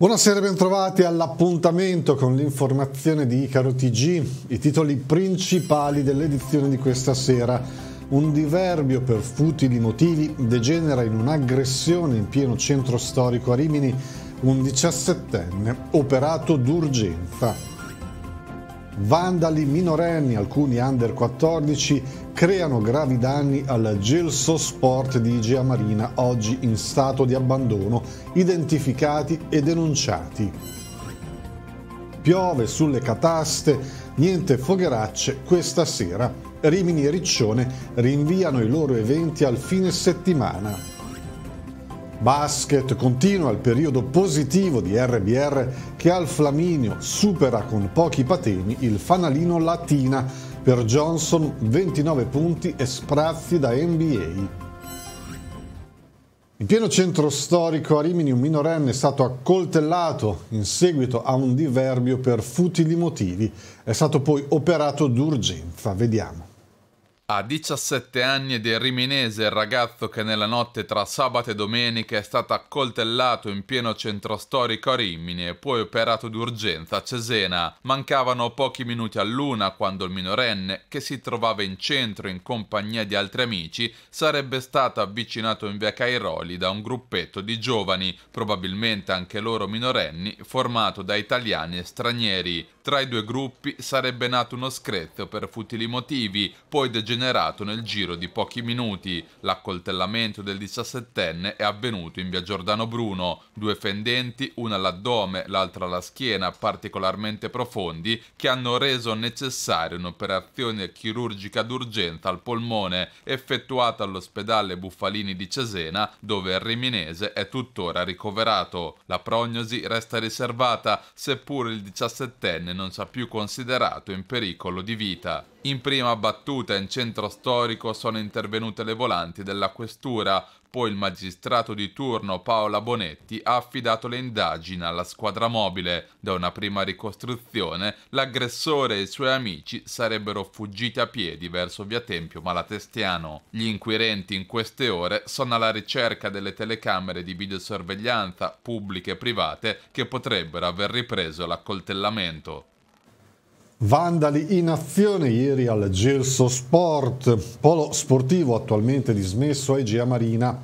Buonasera, bentrovati all'appuntamento con l'informazione di Icaro TG, i titoli principali dell'edizione di questa sera. Un diverbio per futili motivi degenera in un'aggressione in pieno centro storico a Rimini, un 17enne operato d'urgenza. Vandali minorenni, alcuni under 14, creano gravi danni al Gelso Sport di Igea Marina, oggi in stato di abbandono, identificati e denunciati. Piove sulle cataste, niente fogheracce questa sera. Rimini e Riccione rinviano i loro eventi al fine settimana. Basket continua il periodo positivo di RBR che al Flaminio supera con pochi patemi il fanalino Latina per Johnson 29 punti e sprazzi da NBA. In pieno centro storico a Rimini un minorenne è stato accoltellato in seguito a un diverbio per futili motivi. È stato poi operato d'urgenza. Vediamo. A 17 anni ed è riminese il ragazzo che nella notte tra sabato e domenica è stato accoltellato in pieno centro storico a Rimini e poi operato d'urgenza a Cesena. Mancavano pochi minuti a luna quando il minorenne, che si trovava in centro in compagnia di altri amici, sarebbe stato avvicinato in via Cairoli da un gruppetto di giovani, probabilmente anche loro minorenni, formato da italiani e stranieri. Tra i due gruppi sarebbe nato uno screzio per futili motivi, poi degenerato generato nel giro di pochi minuti. L'accoltellamento del 17enne è avvenuto in via Giordano Bruno. Due fendenti, una all'addome, l'altra alla schiena, particolarmente profondi, che hanno reso necessaria un'operazione chirurgica d'urgenza al polmone, effettuata all'ospedale Buffalini di Cesena, dove il riminese è tuttora ricoverato. La prognosi resta riservata, seppur il 17enne non sia più considerato in pericolo di vita. In prima battuta in centro storico sono intervenute le volanti della questura, poi il magistrato di turno Paola Bonetti ha affidato le indagini alla squadra mobile. Da una prima ricostruzione, l'aggressore e i suoi amici sarebbero fuggiti a piedi verso via Tempio Malatestiano. Gli inquirenti in queste ore sono alla ricerca delle telecamere di videosorveglianza pubbliche e private che potrebbero aver ripreso l'accoltellamento. Vandali in azione ieri al Gelso Sport, polo sportivo attualmente dismesso a Egea Marina.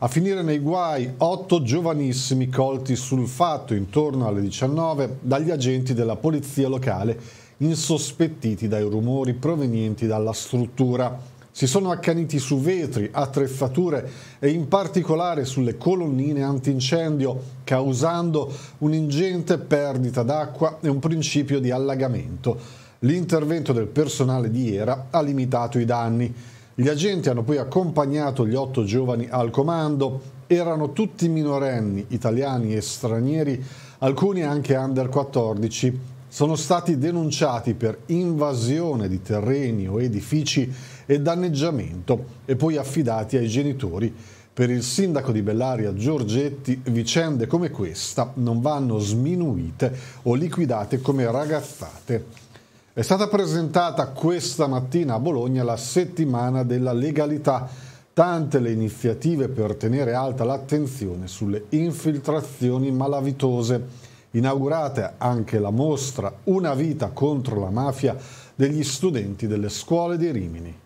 A finire nei guai otto giovanissimi colti sul fatto intorno alle 19 dagli agenti della polizia locale insospettiti dai rumori provenienti dalla struttura. Si sono accaniti su vetri, attrezzature e in particolare sulle colonnine antincendio, causando un'ingente perdita d'acqua e un principio di allagamento. L'intervento del personale di Era ha limitato i danni. Gli agenti hanno poi accompagnato gli otto giovani al comando. Erano tutti minorenni, italiani e stranieri, alcuni anche under 14. Sono stati denunciati per invasione di terreni o edifici e danneggiamento e poi affidati ai genitori. Per il sindaco di Bellaria Giorgetti vicende come questa non vanno sminuite o liquidate come ragazzate. È stata presentata questa mattina a Bologna la settimana della legalità, tante le iniziative per tenere alta l'attenzione sulle infiltrazioni malavitose. Inaugurata anche la mostra Una vita contro la mafia degli studenti delle scuole di Rimini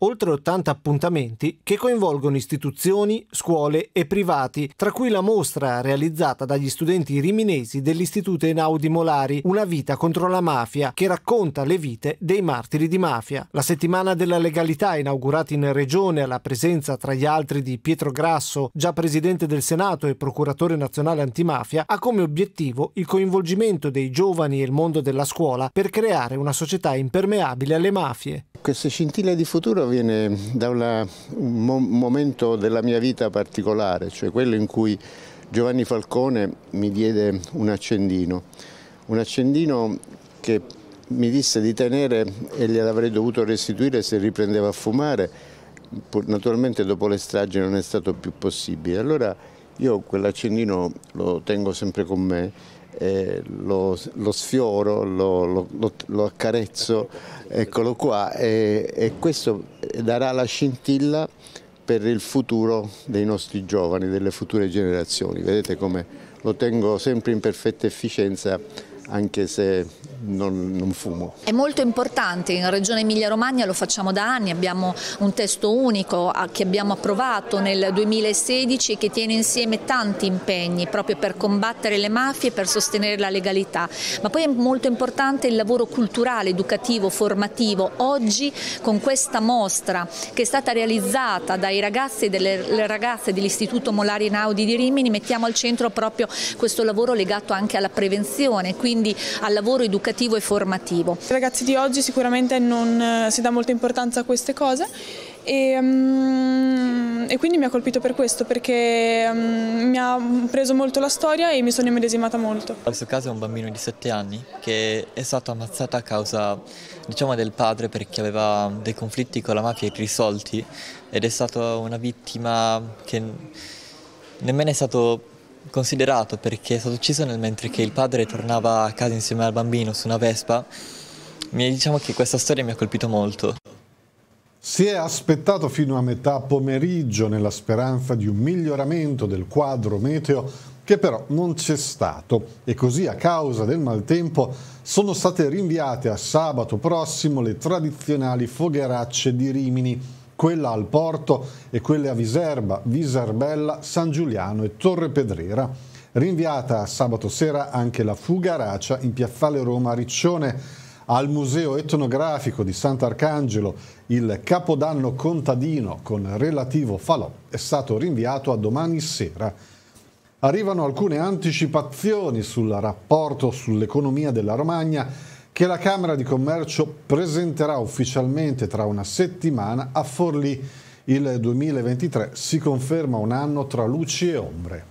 oltre 80 appuntamenti che coinvolgono istituzioni, scuole e privati, tra cui la mostra realizzata dagli studenti riminesi dell'Istituto Einaudi Molari, Una vita contro la mafia, che racconta le vite dei martiri di mafia. La settimana della legalità inaugurata in regione alla presenza tra gli altri di Pietro Grasso, già presidente del Senato e procuratore nazionale antimafia, ha come obiettivo il coinvolgimento dei giovani e il mondo della scuola per creare una società impermeabile alle mafie. Queste scintille di futuro viene da una, un momento della mia vita particolare, cioè quello in cui Giovanni Falcone mi diede un accendino, un accendino che mi disse di tenere e gliel'avrei dovuto restituire se riprendeva a fumare, naturalmente dopo le stragi non è stato più possibile. Allora io quell'accendino lo tengo sempre con me eh, lo, lo, sfioro, lo, lo, lo, accarezzo, eccolo qua, e, e questo darà la scintilla per il futuro dei nostri giovani, delle future generazioni. Vedete come lo tengo sempre in perfetta efficienza anche se non, non fumo. È molto importante, in Regione Emilia Romagna lo facciamo da anni, abbiamo un testo unico ah, che abbiamo approvato nel 2016 e che tiene insieme tanti impegni proprio per combattere le mafie e per sostenere la legalità, ma poi è molto importante il lavoro culturale, educativo, formativo. Oggi con questa mostra che è stata realizzata dai ragazzi e delle ragazze dell'Istituto Molari Naudi di Rimini mettiamo al centro proprio questo lavoro legato anche alla prevenzione, quindi quindi al lavoro educativo e formativo. I ragazzi di oggi sicuramente non eh, si dà molta importanza a queste cose e, mm, e, quindi mi ha colpito per questo perché mm, mi ha preso molto la storia e mi sono immedesimata molto. In questo caso è un bambino di 7 anni che è stato ammazzato a causa diciamo, del padre perché aveva dei conflitti con la mafia irrisolti ed è stata una vittima che nemmeno è stato considerato perché è stato ucciso nel mentre che il padre tornava a casa insieme al bambino su una Vespa. Mi, diciamo che questa storia mi ha colpito molto. Si è aspettato fino a metà pomeriggio nella speranza di un miglioramento del quadro meteo che però non c'è stato e così a causa del maltempo sono state rinviate a sabato prossimo le tradizionali fogheracce di Rimini quella al Porto e quelle a Viserba, Viserbella, San Giuliano e Torre Pedrera. Rinviata sabato sera anche la Fugaraccia in Piazzale Roma Riccione al Museo Etnografico di Sant'Arcangelo il Capodanno contadino con relativo falò è stato rinviato a domani sera. Arrivano alcune anticipazioni sul rapporto sull'economia della Romagna che la Camera di Commercio presenterà ufficialmente tra una settimana a Forlì. Il 2023 si conferma un anno tra luci e ombre.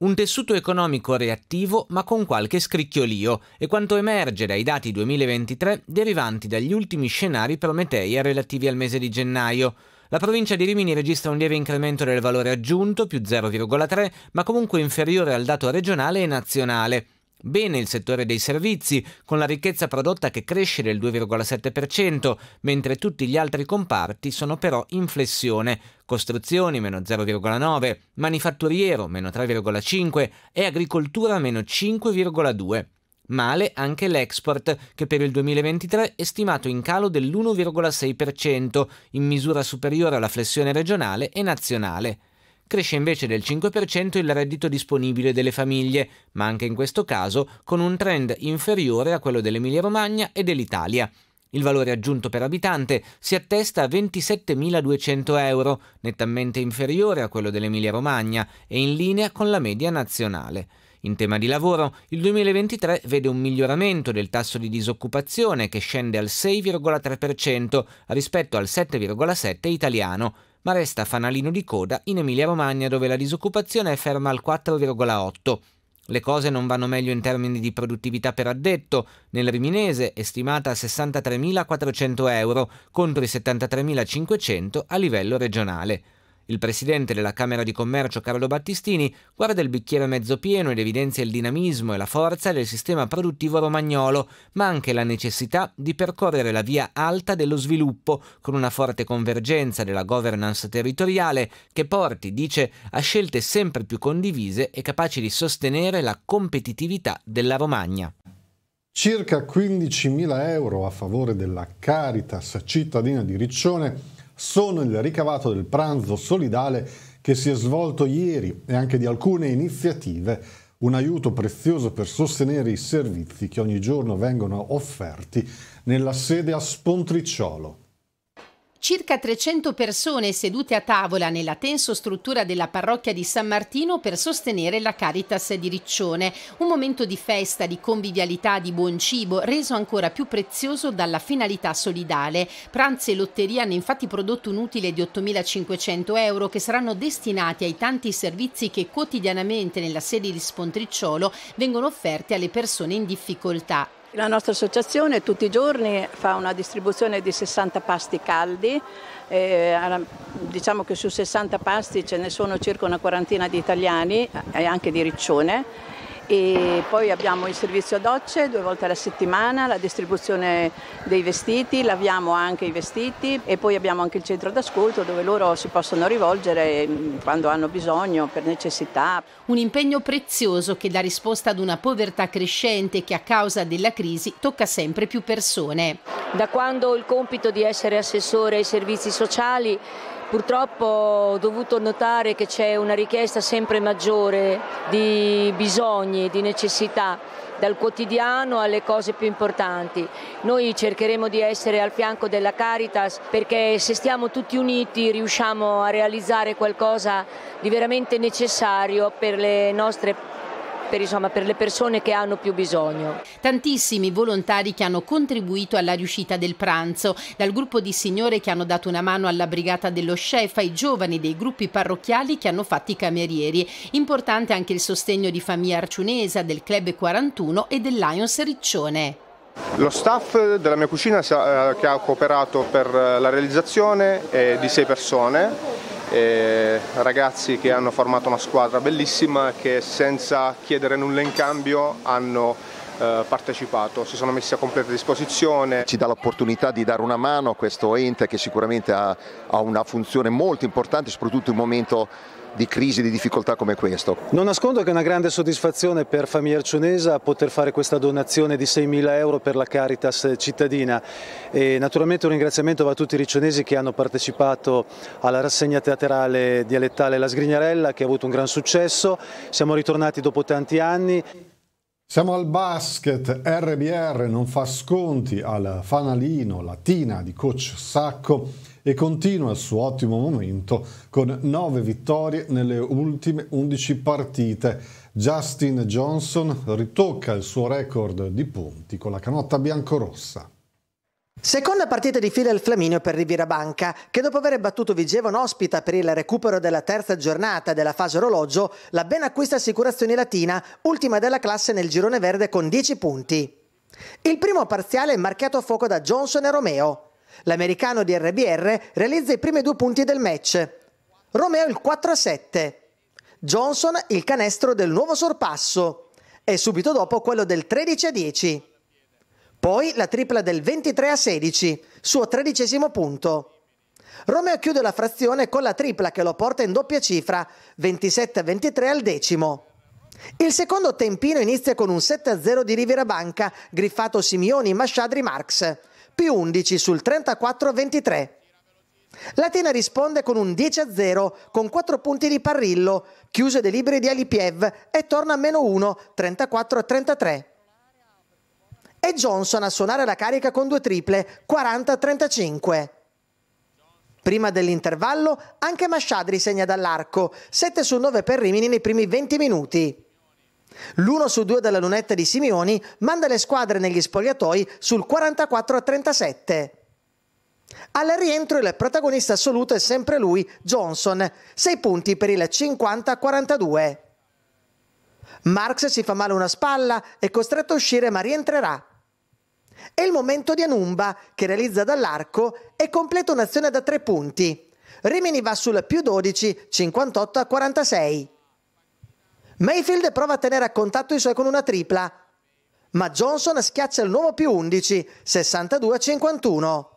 Un tessuto economico reattivo ma con qualche scricchiolio è quanto emerge dai dati 2023 derivanti dagli ultimi scenari Prometeia relativi al mese di gennaio. La provincia di Rimini registra un lieve incremento del valore aggiunto, più 0,3, ma comunque inferiore al dato regionale e nazionale. Bene il settore dei servizi, con la ricchezza prodotta che cresce del 2,7%, mentre tutti gli altri comparti sono però in flessione. Costruzioni meno 0,9, manifatturiero meno 3,5 e agricoltura meno 5,2. Male anche l'export, che per il 2023 è stimato in calo dell'1,6%, in misura superiore alla flessione regionale e nazionale. Cresce invece del 5% il reddito disponibile delle famiglie, ma anche in questo caso con un trend inferiore a quello dell'Emilia-Romagna e dell'Italia. Il valore aggiunto per abitante si attesta a 27.200 euro, nettamente inferiore a quello dell'Emilia-Romagna e in linea con la media nazionale. In tema di lavoro, il 2023 vede un miglioramento del tasso di disoccupazione che scende al 6,3% rispetto al 7,7% italiano ma resta fanalino di coda in Emilia-Romagna dove la disoccupazione è ferma al 4,8. Le cose non vanno meglio in termini di produttività per addetto, nel Riminese è stimata a 63.400 euro contro i 73.500 a livello regionale. Il presidente della Camera di Commercio Carlo Battistini guarda il bicchiere mezzo pieno ed evidenzia il dinamismo e la forza del sistema produttivo romagnolo, ma anche la necessità di percorrere la via alta dello sviluppo, con una forte convergenza della governance territoriale che porti, dice, a scelte sempre più condivise e capaci di sostenere la competitività della Romagna. Circa 15.000 euro a favore della Caritas cittadina di Riccione sono il ricavato del pranzo solidale che si è svolto ieri e anche di alcune iniziative, un aiuto prezioso per sostenere i servizi che ogni giorno vengono offerti nella sede a Spontricciolo. Circa 300 persone sedute a tavola nella tenso struttura della parrocchia di San Martino per sostenere la Caritas di Riccione, un momento di festa, di convivialità, di buon cibo, reso ancora più prezioso dalla finalità solidale. Pranzi e lotterie hanno infatti prodotto un utile di 8.500 euro che saranno destinati ai tanti servizi che quotidianamente nella sede di Spontricciolo vengono offerti alle persone in difficoltà. La nostra associazione tutti i giorni fa una distribuzione di 60 pasti caldi, eh, diciamo che su 60 pasti ce ne sono circa una quarantina di italiani eh, e anche di Riccione e poi abbiamo il servizio docce due volte alla settimana, la distribuzione dei vestiti, laviamo anche i vestiti e poi abbiamo anche il centro d'ascolto dove loro si possono rivolgere mm, quando hanno bisogno, per necessità. Un impegno prezioso che dà risposta ad una povertà crescente che a causa della crisi tocca sempre più persone. Da quando ho il compito di essere assessore ai servizi sociali Purtroppo ho dovuto notare che c'è una richiesta sempre maggiore di bisogni, di necessità dal quotidiano alle cose più importanti. Noi cercheremo di essere al fianco della Caritas perché se stiamo tutti uniti riusciamo a realizzare qualcosa di veramente necessario per le nostre persone per, insomma, per le persone che hanno più bisogno. Tantissimi volontari che hanno contribuito alla riuscita del pranzo, dal gruppo di signore che hanno dato una mano alla brigata dello chef ai giovani dei gruppi parrocchiali che hanno fatto i camerieri. Importante anche il sostegno di Famiglia Arciunesa, del Club 41 e del Lions Riccione. Lo staff della mia cucina eh, che ha cooperato per eh, la realizzazione è eh, di sei persone eh, ragazzi che hanno formato una squadra bellissima che senza chiedere nulla in cambio hanno eh, partecipato, si sono messi a completa disposizione. Ci dà l'opportunità di dare una mano a questo ente che sicuramente ha, ha una funzione molto importante, soprattutto in un momento di crisi, di difficoltà come questo. Non nascondo che è una grande soddisfazione per Famiglia Arcionesa poter fare questa donazione di 6.000 euro per la Caritas cittadina e naturalmente un ringraziamento va a tutti i ricionesi che hanno partecipato alla rassegna teatrale dialettale La Sgrignarella che ha avuto un gran successo, siamo ritornati dopo tanti anni. Siamo al basket, RBR non fa sconti al fanalino latina di coach Sacco e continua il suo ottimo momento con 9 vittorie nelle ultime 11 partite. Justin Johnson ritocca il suo record di punti con la canotta biancorossa. Seconda partita di fila il Flaminio per Riviera Banca, che dopo aver battuto Vigevano ospita per il recupero della terza giornata della fase orologio la ben acquista Assicurazioni Latina, ultima della classe nel girone verde con 10 punti. Il primo parziale è marchiato a fuoco da Johnson e Romeo. L'americano di RBR realizza i primi due punti del match. Romeo il 4-7. Johnson il canestro del nuovo sorpasso e subito dopo quello del 13-10. Poi la tripla del 23 a 16, suo tredicesimo punto. Romeo chiude la frazione con la tripla che lo porta in doppia cifra, 27 a 23 al decimo. Il secondo tempino inizia con un 7-0 a di Rivera Banca, griffato Simioni Masciadri Marx, più 11 sul 34-23. a Latina risponde con un 10-0 a con 4 punti di Parrillo, chiuse dei libri di Alipiev e torna a meno 1, 34-33. a e Johnson a suonare la carica con due triple, 40-35. Prima dell'intervallo anche Masciadri segna dall'arco, 7 su 9 per Rimini nei primi 20 minuti. L'1 su 2 della lunetta di Simeoni manda le squadre negli spogliatoi sul 44-37. Al rientro il protagonista assoluto è sempre lui, Johnson, 6 punti per il 50-42. Marx si fa male una spalla, è costretto a uscire ma rientrerà. È il momento di Anumba, che realizza dall'arco e completa un'azione da tre punti. Rimini va sul più 12, 58 a 46. Mayfield prova a tenere a contatto i suoi con una tripla, ma Johnson schiaccia il nuovo più 11, 62 a 51.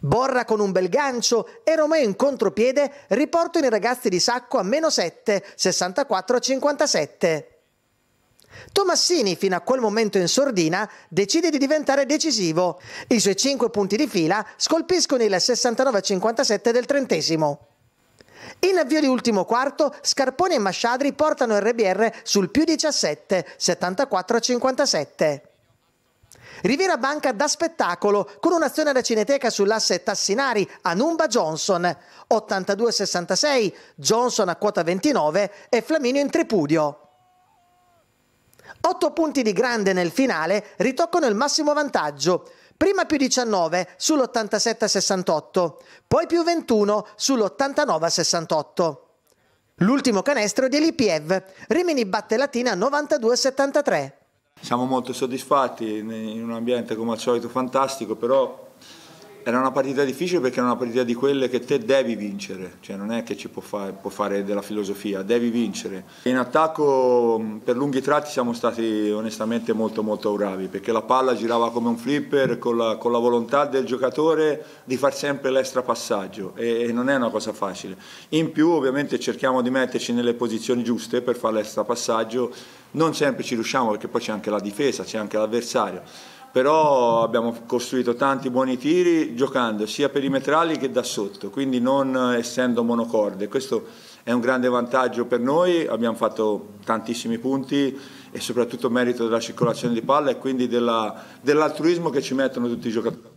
Borra con un bel gancio e Romeo in contropiede riportano i ragazzi di Sacco a meno 7, 64 a 57. Tomassini, fino a quel momento in sordina, decide di diventare decisivo. I suoi 5 punti di fila scolpiscono il 69-57 del trentesimo. In avvio di ultimo quarto, Scarponi e Masciadri portano RBR sul più 17, 74-57. Riviera Banca da spettacolo con un'azione da Cineteca sull'asse Tassinari a Numba Johnson, 82-66, Johnson a quota 29 e Flaminio in tripudio. 8 punti di grande nel finale ritoccano il massimo vantaggio. Prima più 19 sull'87-68, poi più 21 sull'89-68. L'ultimo canestro di Elipiev. Rimini batte Latina 92-73. Siamo molto soddisfatti in un ambiente come al solito fantastico, però era una partita difficile perché era una partita di quelle che te devi vincere, cioè non è che ci può fare, può fare della filosofia, devi vincere. In attacco mm, per lunghi tratti siamo stati onestamente molto molto bravi perché la palla girava come un flipper con la, con la volontà del giocatore di far sempre l'estrapassaggio e, e non è una cosa facile. In più ovviamente cerchiamo di metterci nelle posizioni giuste per fare l'estrapassaggio, non sempre ci riusciamo perché poi c'è anche la difesa, c'è anche l'avversario però abbiamo costruito tanti buoni tiri giocando sia perimetrali che da sotto, quindi non essendo monocorde. Questo è un grande vantaggio per noi, abbiamo fatto tantissimi punti e soprattutto merito della circolazione di palla e quindi della, dell'altruismo che ci mettono tutti i giocatori.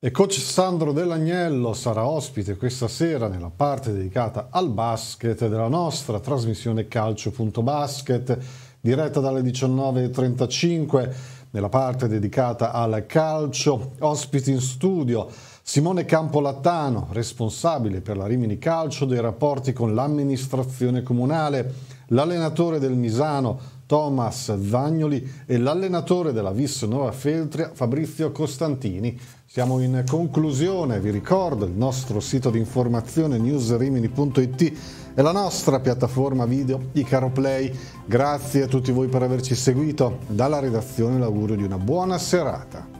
E coach Sandro Dell'Agnello sarà ospite questa sera nella parte dedicata al basket della nostra trasmissione calcio.basket diretta dalle 19.35 nella parte dedicata al calcio. Ospiti in studio Simone Campolattano, responsabile per la Rimini Calcio dei rapporti con l'amministrazione comunale, l'allenatore del Misano Thomas Vagnoli e l'allenatore della Vis Nova Feltria Fabrizio Costantini. Siamo in conclusione, vi ricordo il nostro sito di informazione newsrimini.it e la nostra piattaforma video Icaroplay. Grazie a tutti voi per averci seguito. Dalla redazione l'augurio di una buona serata.